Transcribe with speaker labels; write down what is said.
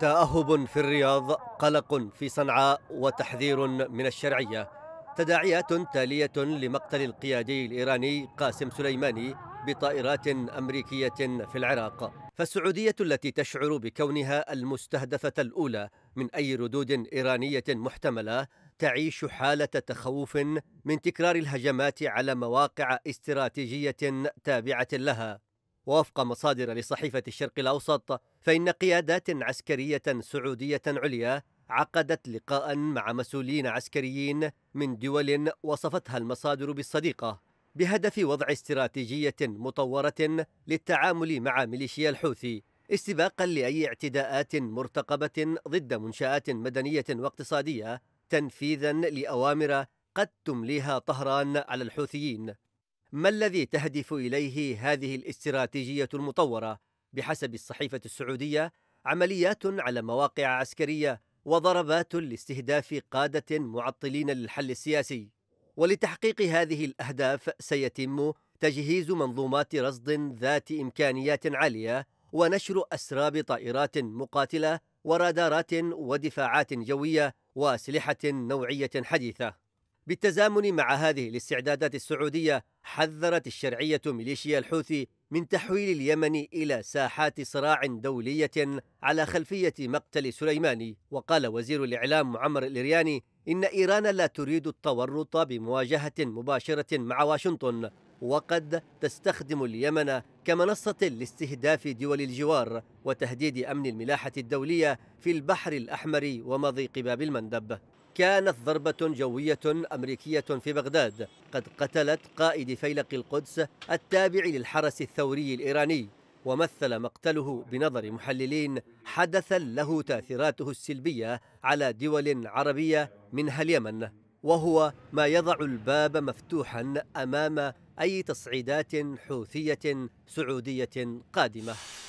Speaker 1: تأهب في الرياض قلق في صنعاء وتحذير من الشرعية تداعيات تالية لمقتل القيادي الإيراني قاسم سليماني بطائرات أمريكية في العراق فالسعودية التي تشعر بكونها المستهدفة الأولى من أي ردود إيرانية محتملة تعيش حالة تخوف من تكرار الهجمات على مواقع استراتيجية تابعة لها ووفق مصادر لصحيفة الشرق الأوسط فإن قيادات عسكرية سعودية عليا عقدت لقاء مع مسؤولين عسكريين من دول وصفتها المصادر بالصديقة بهدف وضع استراتيجية مطورة للتعامل مع ميليشيا الحوثي استباقا لأي اعتداءات مرتقبة ضد منشآت مدنية واقتصادية تنفيذا لأوامر قد تمليها طهران على الحوثيين ما الذي تهدف إليه هذه الاستراتيجية المطورة بحسب الصحيفة السعودية عمليات على مواقع عسكرية وضربات لاستهداف قادة معطلين للحل السياسي ولتحقيق هذه الأهداف سيتم تجهيز منظومات رصد ذات إمكانيات عالية ونشر أسراب طائرات مقاتلة ورادارات ودفاعات جوية وأسلحة نوعية حديثة بالتزامن مع هذه الاستعدادات السعودية حذرت الشرعية ميليشيا الحوثي من تحويل اليمن إلى ساحات صراع دولية على خلفية مقتل سليماني وقال وزير الإعلام معمر الإرياني إن إيران لا تريد التورط بمواجهة مباشرة مع واشنطن وقد تستخدم اليمن كمنصة لاستهداف دول الجوار وتهديد أمن الملاحة الدولية في البحر الأحمر ومضيق باب المندب كانت ضربة جوية أمريكية في بغداد قد قتلت قائد فيلق القدس التابع للحرس الثوري الإيراني ومثل مقتله بنظر محللين حدثا له تاثيراته السلبية على دول عربية منها اليمن وهو ما يضع الباب مفتوحا أمام أي تصعيدات حوثية سعودية قادمة